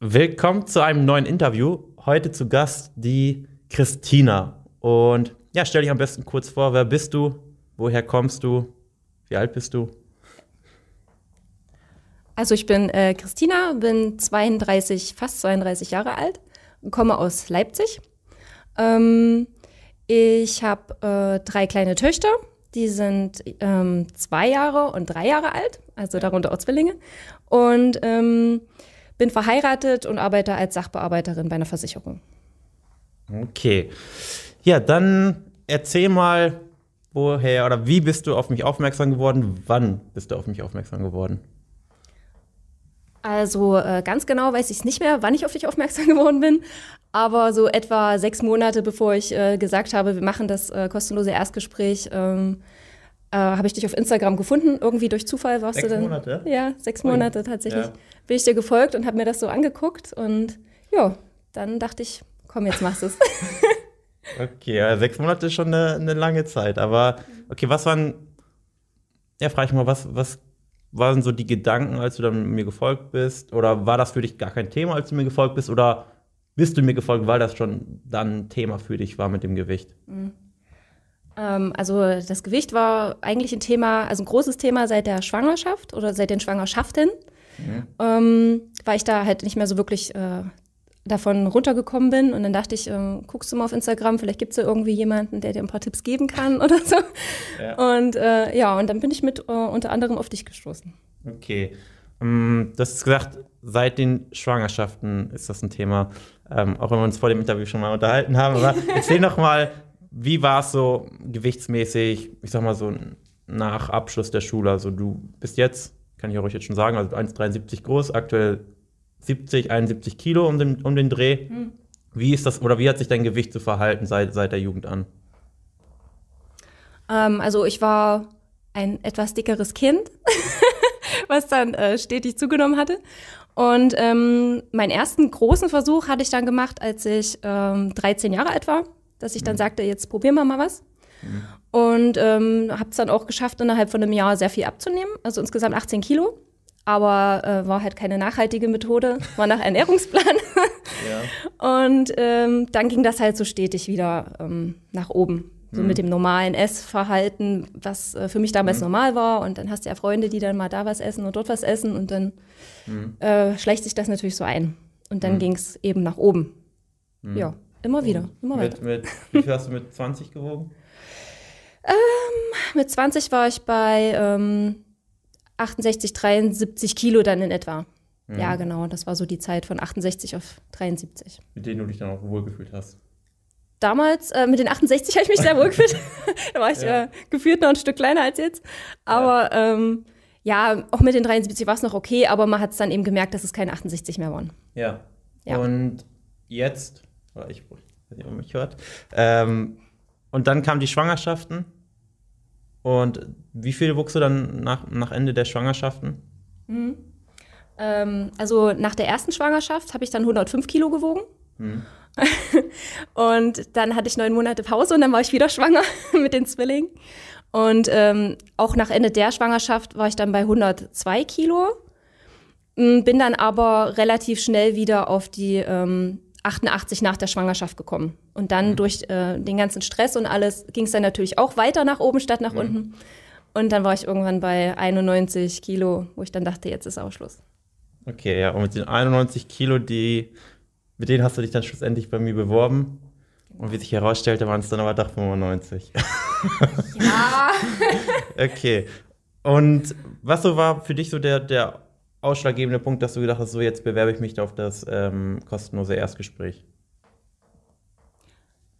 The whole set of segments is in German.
Willkommen zu einem neuen Interview. Heute zu Gast die Christina. Und ja, stell dich am besten kurz vor, wer bist du? Woher kommst du? Wie alt bist du? Also ich bin äh, Christina, bin 32, fast 32 Jahre alt, komme aus Leipzig. Ähm, ich habe äh, drei kleine Töchter, die sind ähm, zwei Jahre und drei Jahre alt, also darunter auch Zwillinge. Und ähm, bin verheiratet und arbeite als Sachbearbeiterin bei einer Versicherung. Okay. Ja, dann erzähl mal, woher oder wie bist du auf mich aufmerksam geworden? Wann bist du auf mich aufmerksam geworden? Also äh, ganz genau weiß ich es nicht mehr, wann ich auf dich aufmerksam geworden bin. Aber so etwa sechs Monate, bevor ich äh, gesagt habe, wir machen das äh, kostenlose Erstgespräch, ähm, äh, habe ich dich auf Instagram gefunden, irgendwie durch Zufall warst sechs du dann. Sechs Monate? Ja, sechs Monate tatsächlich. Ja. Bin ich dir gefolgt und habe mir das so angeguckt und ja, dann dachte ich, komm, jetzt machst du es. okay, also sechs Monate ist schon eine, eine, lange Zeit, aber okay, was waren, ja, frage ich mal, was, was waren so die Gedanken, als du dann mir gefolgt bist? Oder war das für dich gar kein Thema, als du mir gefolgt bist? Oder bist du mir gefolgt, weil das schon dann Thema für dich war mit dem Gewicht? Mhm. Ähm, also das Gewicht war eigentlich ein Thema, also ein großes Thema seit der Schwangerschaft oder seit den Schwangerschaften, mhm. ähm, weil ich da halt nicht mehr so wirklich äh, davon runtergekommen bin. Und dann dachte ich, äh, guckst du mal auf Instagram, vielleicht gibt es ja irgendwie jemanden, der dir ein paar Tipps geben kann oder so. Ja. Und äh, ja, und dann bin ich mit äh, unter anderem auf dich gestoßen. Okay. Ähm, das ist gesagt, seit den Schwangerschaften ist das ein Thema. Ähm, auch wenn wir uns vor dem Interview schon mal unterhalten haben. Aber erzähl noch mal, wie war es so gewichtsmäßig, ich sag mal so nach Abschluss der Schule? Also du bist jetzt, kann ich euch jetzt schon sagen, also 1,73 groß, aktuell 70, 71 Kilo um den, um den Dreh. Hm. Wie ist das oder wie hat sich dein Gewicht zu verhalten seit, seit der Jugend an? Ähm, also ich war ein etwas dickeres Kind, was dann äh, stetig zugenommen hatte. Und ähm, meinen ersten großen Versuch hatte ich dann gemacht, als ich ähm, 13 Jahre alt war dass ich dann mhm. sagte, jetzt probieren wir mal was. Mhm. Und ähm, habe es dann auch geschafft, innerhalb von einem Jahr sehr viel abzunehmen, also insgesamt 18 Kilo. Aber äh, war halt keine nachhaltige Methode, war nach Ernährungsplan. ja. Und ähm, dann ging das halt so stetig wieder ähm, nach oben. So mhm. mit dem normalen Essverhalten, was äh, für mich damals mhm. normal war. Und dann hast du ja Freunde, die dann mal da was essen und dort was essen. Und dann mhm. äh, schlägt sich das natürlich so ein. Und dann mhm. ging es eben nach oben. Ja. Immer wieder, immer weiter. Mit, wie viel hast du mit 20 gewogen? Ähm, mit 20 war ich bei ähm, 68, 73 Kilo dann in etwa. Mhm. Ja, genau. Das war so die Zeit von 68 auf 73. Mit denen du dich dann auch wohlgefühlt hast. Damals, äh, mit den 68 habe ich mich sehr wohlgefühlt. da war ich ja. äh, gefühlt noch ein Stück kleiner als jetzt. Aber ja, ähm, ja auch mit den 73 war es noch okay, aber man hat es dann eben gemerkt, dass es keine 68 mehr waren. Ja. ja. Und jetzt oder ich, wenn ihr mich hört. Ähm, und dann kamen die Schwangerschaften. Und wie viel wuchst du dann nach, nach Ende der Schwangerschaften? Mhm. Ähm, also nach der ersten Schwangerschaft habe ich dann 105 Kilo gewogen. Mhm. und dann hatte ich neun Monate Pause und dann war ich wieder schwanger mit den Zwillingen. Und ähm, auch nach Ende der Schwangerschaft war ich dann bei 102 Kilo, mm, bin dann aber relativ schnell wieder auf die ähm, 88 nach der Schwangerschaft gekommen. Und dann mhm. durch äh, den ganzen Stress und alles ging es dann natürlich auch weiter nach oben statt nach mhm. unten. Und dann war ich irgendwann bei 91 Kilo, wo ich dann dachte, jetzt ist Ausschluss. Okay, ja. Und mit den 91 Kilo, die, mit denen hast du dich dann schlussendlich bei mir beworben. Genau. Und wie sich herausstellte, waren es dann aber doch 95. Ja. okay. Und was so war für dich so der, der ausschlaggebende Punkt, dass du gedacht hast, so jetzt bewerbe ich mich auf das ähm, kostenlose Erstgespräch?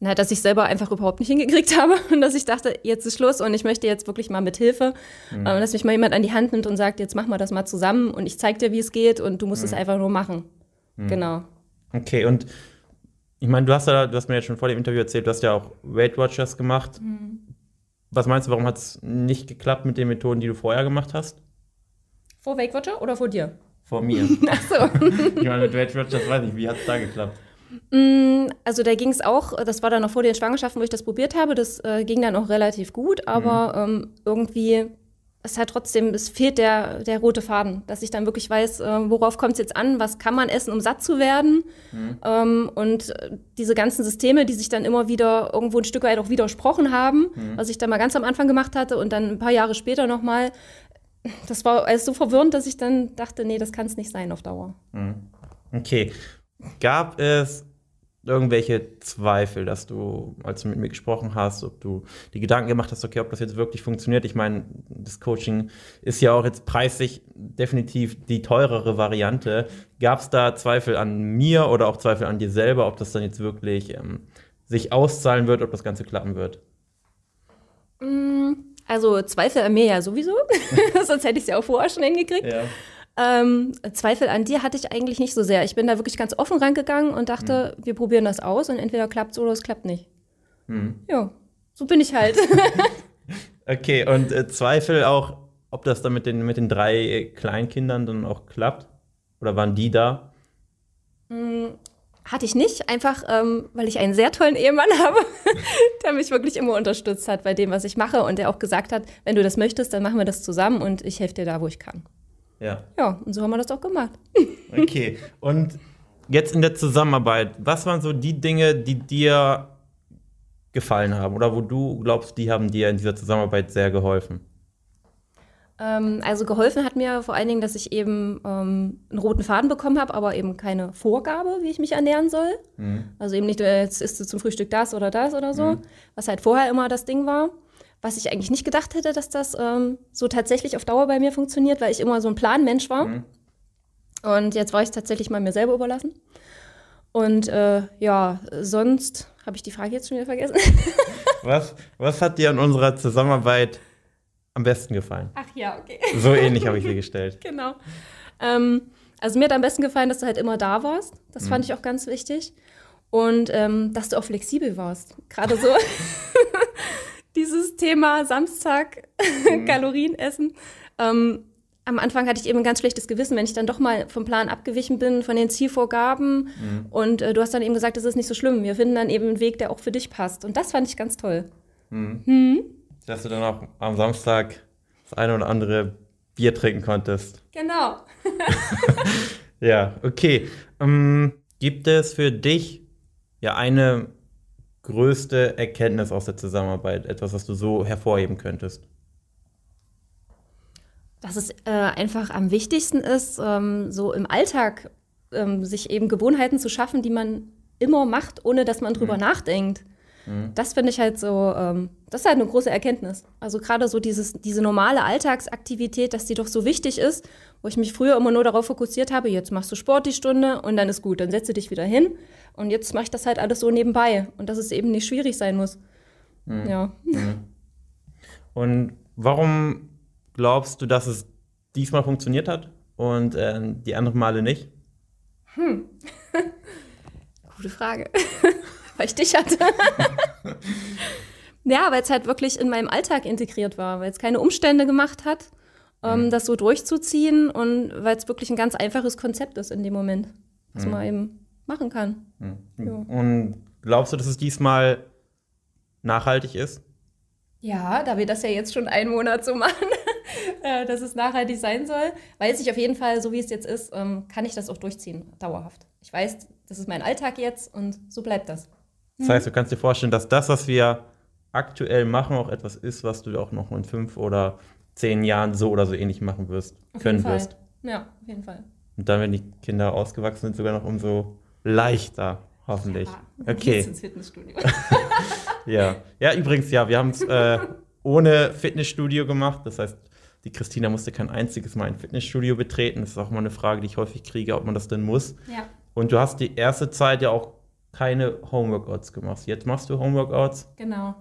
Na, dass ich selber einfach überhaupt nicht hingekriegt habe und dass ich dachte, jetzt ist Schluss und ich möchte jetzt wirklich mal mit Hilfe, mhm. äh, dass mich mal jemand an die Hand nimmt und sagt, jetzt machen wir das mal zusammen und ich zeig dir, wie es geht und du musst mhm. es einfach nur machen. Mhm. Genau. Okay, und ich meine, du hast ja, du hast mir jetzt schon vor dem Interview erzählt, du hast ja auch Weight Watchers gemacht. Mhm. Was meinst du, warum hat es nicht geklappt mit den Methoden, die du vorher gemacht hast? Vor Weight Watcher oder vor dir? Vor mir. Ach so. ich meine, mit Weight Watchers weiß ich, wie hat es da geklappt? Mm, also da ging es auch, das war dann noch vor den Schwangerschaften, wo ich das probiert habe, das äh, ging dann auch relativ gut, aber mhm. ähm, irgendwie, es hat trotzdem, es fehlt der, der rote Faden, dass ich dann wirklich weiß, äh, worauf kommt es jetzt an, was kann man essen, um satt zu werden. Mhm. Ähm, und äh, diese ganzen Systeme, die sich dann immer wieder irgendwo ein Stück weit auch widersprochen haben, mhm. was ich dann mal ganz am Anfang gemacht hatte und dann ein paar Jahre später nochmal, das war alles so verwirrend, dass ich dann dachte, nee, das kann es nicht sein auf Dauer. Mhm. Okay. Gab es irgendwelche Zweifel, dass du, als du mit mir gesprochen hast, ob du die Gedanken gemacht hast, okay, ob das jetzt wirklich funktioniert? Ich meine, das Coaching ist ja auch jetzt preislich definitiv die teurere Variante. Gab es da Zweifel an mir oder auch Zweifel an dir selber, ob das dann jetzt wirklich ähm, sich auszahlen wird, ob das Ganze klappen wird? Mm also Zweifel an mir ja sowieso, sonst hätte ich es ja auch vorher schon hingekriegt. Ja. Ähm, Zweifel an dir hatte ich eigentlich nicht so sehr. Ich bin da wirklich ganz offen rangegangen und dachte, mhm. wir probieren das aus und entweder klappt es oder es klappt nicht. Mhm. Ja, so bin ich halt. okay, und äh, Zweifel auch, ob das dann mit den, mit den drei Kleinkindern dann auch klappt? Oder waren die da? Mm, hatte ich nicht, einfach ähm, weil ich einen sehr tollen Ehemann habe, der mich wirklich immer unterstützt hat bei dem, was ich mache und der auch gesagt hat, wenn du das möchtest, dann machen wir das zusammen und ich helfe dir da, wo ich kann. Ja. Ja, und so haben wir das auch gemacht. okay, und jetzt in der Zusammenarbeit, was waren so die Dinge, die dir gefallen haben oder wo du glaubst, die haben dir in dieser Zusammenarbeit sehr geholfen? Ähm, also geholfen hat mir vor allen Dingen, dass ich eben ähm, einen roten Faden bekommen habe, aber eben keine Vorgabe, wie ich mich ernähren soll. Mhm. Also eben nicht, äh, jetzt isst du zum Frühstück das oder das oder so, mhm. was halt vorher immer das Ding war. Was ich eigentlich nicht gedacht hätte, dass das ähm, so tatsächlich auf Dauer bei mir funktioniert, weil ich immer so ein Planmensch war. Mhm. Und jetzt war ich tatsächlich mal mir selber überlassen. Und äh, ja, sonst habe ich die Frage jetzt schon wieder vergessen. was, was hat dir an unserer Zusammenarbeit am besten gefallen? Ach ja, okay. So ähnlich habe ich sie gestellt. genau. Ähm, also mir hat am besten gefallen, dass du halt immer da warst. Das mhm. fand ich auch ganz wichtig. Und ähm, dass du auch flexibel warst. Gerade so dieses Thema Samstag, mhm. Kalorien essen. Ähm, am Anfang hatte ich eben ein ganz schlechtes Gewissen, wenn ich dann doch mal vom Plan abgewichen bin, von den Zielvorgaben. Mhm. Und äh, du hast dann eben gesagt, das ist nicht so schlimm. Wir finden dann eben einen Weg, der auch für dich passt. Und das fand ich ganz toll. Mhm. Hm? dass du dann auch am Samstag das eine oder andere Bier trinken konntest. Genau. ja, okay. Ähm, gibt es für dich ja eine größte Erkenntnis aus der Zusammenarbeit? Etwas, was du so hervorheben könntest? Dass es äh, einfach am wichtigsten ist, ähm, so im Alltag ähm, sich eben Gewohnheiten zu schaffen, die man immer macht, ohne dass man drüber mhm. nachdenkt. Mhm. Das finde ich halt so, ähm, das ist halt eine große Erkenntnis. Also gerade so dieses, diese normale Alltagsaktivität, dass die doch so wichtig ist, wo ich mich früher immer nur darauf fokussiert habe, jetzt machst du Sport die Stunde und dann ist gut, dann setze dich wieder hin und jetzt mache ich das halt alles so nebenbei und dass es eben nicht schwierig sein muss. Mhm. Ja. Mhm. Und warum glaubst du, dass es diesmal funktioniert hat und äh, die anderen Male nicht? Hm. Gute Frage. weil ich dich hatte. ja, weil es halt wirklich in meinem Alltag integriert war, weil es keine Umstände gemacht hat, ähm, mhm. das so durchzuziehen und weil es wirklich ein ganz einfaches Konzept ist in dem Moment, was mhm. man eben machen kann. Mhm. Ja. Und glaubst du, dass es diesmal nachhaltig ist? Ja, da wir das ja jetzt schon einen Monat so machen, äh, dass es nachhaltig sein soll, weiß ich auf jeden Fall, so wie es jetzt ist, ähm, kann ich das auch durchziehen, dauerhaft. Ich weiß, das ist mein Alltag jetzt und so bleibt das. Das mhm. heißt, du kannst dir vorstellen, dass das, was wir aktuell machen, auch etwas ist, was du auch noch in fünf oder zehn Jahren so oder so ähnlich machen wirst, auf können wirst. Ja, auf jeden Fall. Und dann, wenn die Kinder ausgewachsen sind, sogar noch umso leichter, hoffentlich. Ja, okay. Ins Fitnessstudio. ja. ja, übrigens, ja, wir haben es äh, ohne Fitnessstudio gemacht. Das heißt, die Christina musste kein einziges Mal ein Fitnessstudio betreten. Das ist auch mal eine Frage, die ich häufig kriege, ob man das denn muss. Ja. Und du hast die erste Zeit ja auch keine Homeworkouts gemacht. Jetzt machst du Homeworkouts? Genau.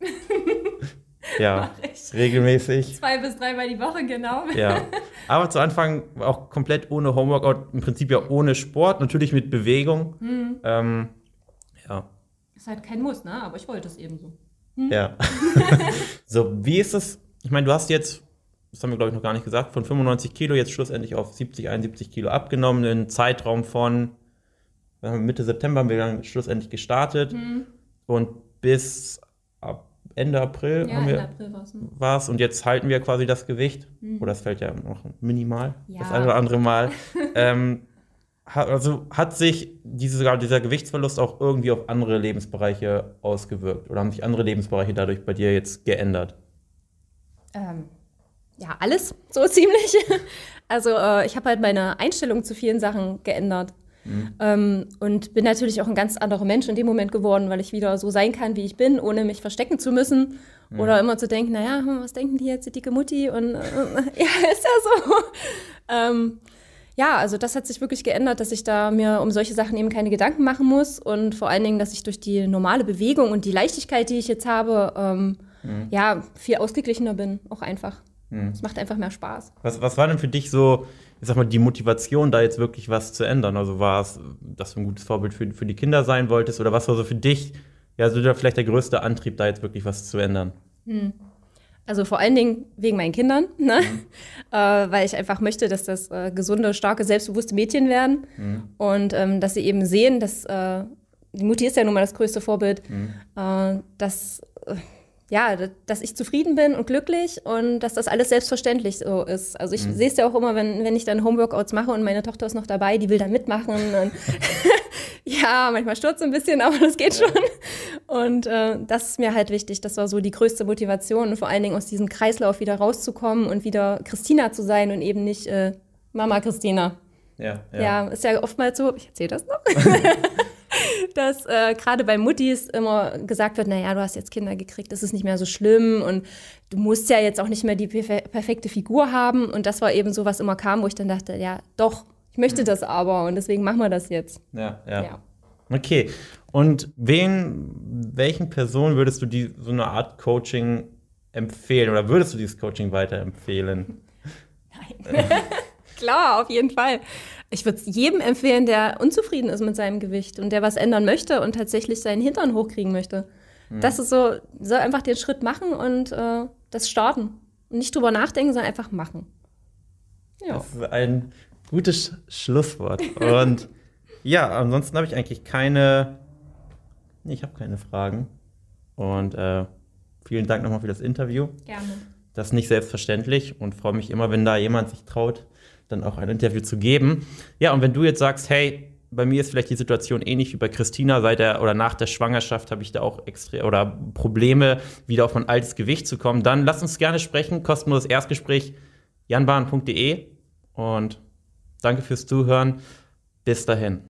ja, regelmäßig. Zwei bis dreimal die Woche, genau. ja, aber zu Anfang auch komplett ohne Homeworkout, im Prinzip ja ohne Sport, natürlich mit Bewegung. Mhm. Ähm, ja. Ist halt kein Muss, ne? Aber ich wollte es eben so. Hm? Ja. so, wie ist es? Ich meine, du hast jetzt, das haben wir glaube ich noch gar nicht gesagt, von 95 Kilo jetzt schlussendlich auf 70, 71 Kilo abgenommen, einen Zeitraum von Mitte September haben wir dann schlussendlich gestartet mhm. und bis Ende April, ja, Ende April war es ne? und jetzt halten wir quasi das Gewicht mhm. oder es fällt ja noch minimal ja. das eine oder andere Mal. ähm, also hat sich diese, dieser Gewichtsverlust auch irgendwie auf andere Lebensbereiche ausgewirkt oder haben sich andere Lebensbereiche dadurch bei dir jetzt geändert? Ähm, ja, alles so ziemlich. Also äh, ich habe halt meine Einstellung zu vielen Sachen geändert. Mhm. Ähm, und bin natürlich auch ein ganz anderer Mensch in dem Moment geworden, weil ich wieder so sein kann, wie ich bin, ohne mich verstecken zu müssen mhm. oder immer zu denken, naja, hm, was denken die jetzt, die dicke Mutti? Und äh, ja, ist ja so. ähm, ja, also das hat sich wirklich geändert, dass ich da mir um solche Sachen eben keine Gedanken machen muss und vor allen Dingen, dass ich durch die normale Bewegung und die Leichtigkeit, die ich jetzt habe, ähm, mhm. ja, viel ausgeglichener bin, auch einfach. Mhm. Es macht einfach mehr Spaß. Was, was war denn für dich so ich sag mal, die Motivation, da jetzt wirklich was zu ändern? Also war es, dass du ein gutes Vorbild für, für die Kinder sein wolltest oder was war so für dich, ja, so vielleicht der größte Antrieb, da jetzt wirklich was zu ändern? Hm. Also vor allen Dingen wegen meinen Kindern, ne? mhm. äh, weil ich einfach möchte, dass das äh, gesunde, starke, selbstbewusste Mädchen werden mhm. und ähm, dass sie eben sehen, dass äh, die Mutti ist ja nun mal das größte Vorbild, mhm. dass äh, ja, dass ich zufrieden bin und glücklich und dass das alles selbstverständlich so ist. Also ich mhm. sehe es ja auch immer, wenn, wenn ich dann Homeworkouts mache und meine Tochter ist noch dabei, die will dann mitmachen. ja, manchmal stürzt ein bisschen, aber das geht schon. Und äh, das ist mir halt wichtig. Das war so die größte Motivation und vor allen Dingen aus diesem Kreislauf wieder rauszukommen und wieder Christina zu sein und eben nicht äh, Mama Christina. Ja, ja. ja, ist ja oftmals so, ich erzähle das noch. dass äh, gerade bei Muttis immer gesagt wird, naja, du hast jetzt Kinder gekriegt, das ist nicht mehr so schlimm und du musst ja jetzt auch nicht mehr die perfekte Figur haben. Und das war eben so, was immer kam, wo ich dann dachte, ja, doch, ich möchte das aber und deswegen machen wir das jetzt. Ja, ja. ja. Okay. Und wen, welchen Personen würdest du die, so eine Art Coaching empfehlen oder würdest du dieses Coaching weiterempfehlen? Nein. Klar, auf jeden Fall. Ich würde es jedem empfehlen, der unzufrieden ist mit seinem Gewicht und der was ändern möchte und tatsächlich seinen Hintern hochkriegen möchte. Mhm. Das ist so, soll einfach den Schritt machen und äh, das starten. Und nicht drüber nachdenken, sondern einfach machen. Ja. Das ist ein gutes Schlusswort. Und ja, ansonsten habe ich eigentlich keine. Nee, Ich habe keine Fragen. Und äh, vielen Dank nochmal für das Interview. Gerne. Das ist nicht selbstverständlich und freue mich immer, wenn da jemand sich traut, dann auch ein Interview zu geben. Ja, und wenn du jetzt sagst, hey, bei mir ist vielleicht die Situation ähnlich wie bei Christina, seit der oder nach der Schwangerschaft habe ich da auch extrem oder Probleme, wieder auf mein altes Gewicht zu kommen, dann lass uns gerne sprechen. Kostenloses Erstgespräch janbahn.de und danke fürs Zuhören. Bis dahin.